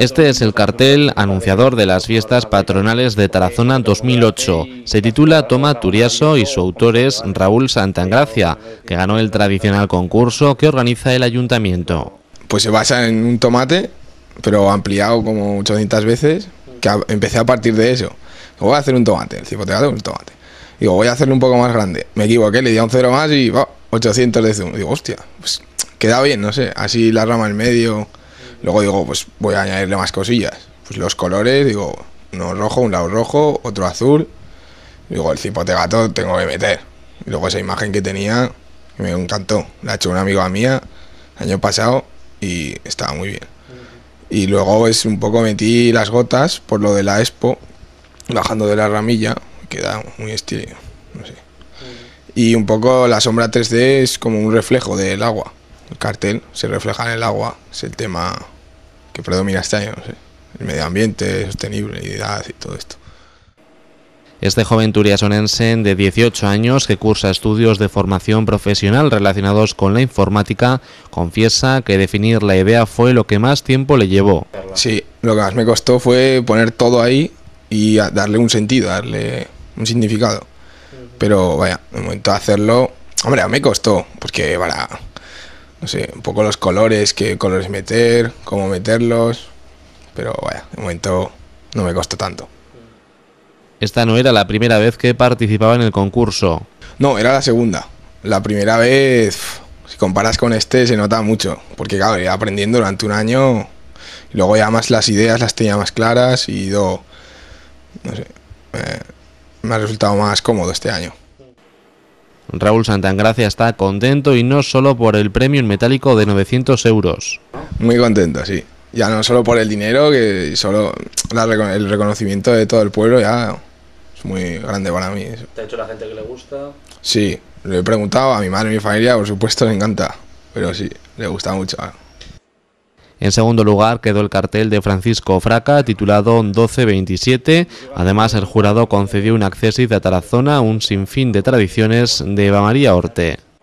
Este es el cartel anunciador de las fiestas patronales de Tarazona 2008. Se titula Toma Turiaso y su autor es Raúl Santangracia, que ganó el tradicional concurso que organiza el ayuntamiento. Pues se basa en un tomate, pero ampliado como 800 veces, que empecé a partir de eso. Voy a hacer un tomate, el cipoteado un tomate. Digo, voy a hacerlo un poco más grande. Me equivoqué, le di a un cero más y va, 800 de zoom. Digo, hostia, pues queda bien, no sé. Así la rama en medio. Luego digo, pues voy a añadirle más cosillas. Pues los colores, digo, uno rojo, un lado rojo, otro azul. Digo, el cipote gato tengo que meter. Y luego esa imagen que tenía, me encantó. La ha hecho una amiga mía el año pasado y estaba muy bien. Y luego es un poco metí las gotas por lo de la expo, bajando de la ramilla, queda muy estilo, Y un poco la sombra 3D es como un reflejo del agua. El cartel se refleja en el agua, es el tema que predomina este año, el medio ambiente, sostenibilidad y todo esto. Este joven turiasonense de 18 años que cursa estudios de formación profesional relacionados con la informática confiesa que definir la idea fue lo que más tiempo le llevó. Sí, lo que más me costó fue poner todo ahí y darle un sentido, darle un significado. Pero vaya, en el momento de hacerlo, hombre, me costó, porque para no sé, un poco los colores, qué colores meter, cómo meterlos, pero vaya, de momento no me costó tanto. Esta no era la primera vez que participaba en el concurso. No, era la segunda. La primera vez, si comparas con este, se nota mucho, porque claro, iba aprendiendo durante un año, y luego ya más las ideas las tenía más claras y no sé, me ha resultado más cómodo este año. Raúl Santangracia está contento y no solo por el premio metálico de 900 euros. Muy contento, sí. Ya no solo por el dinero, que solo el reconocimiento de todo el pueblo, ya es muy grande para mí. ¿Te ha hecho la gente que le gusta? Sí, le he preguntado a mi madre y mi familia, por supuesto, le encanta. Pero sí, le gusta mucho. En segundo lugar quedó el cartel de Francisco Fraca titulado 1227. Además, el jurado concedió un acceso de Tarazona un sinfín de tradiciones de Eva María Orte.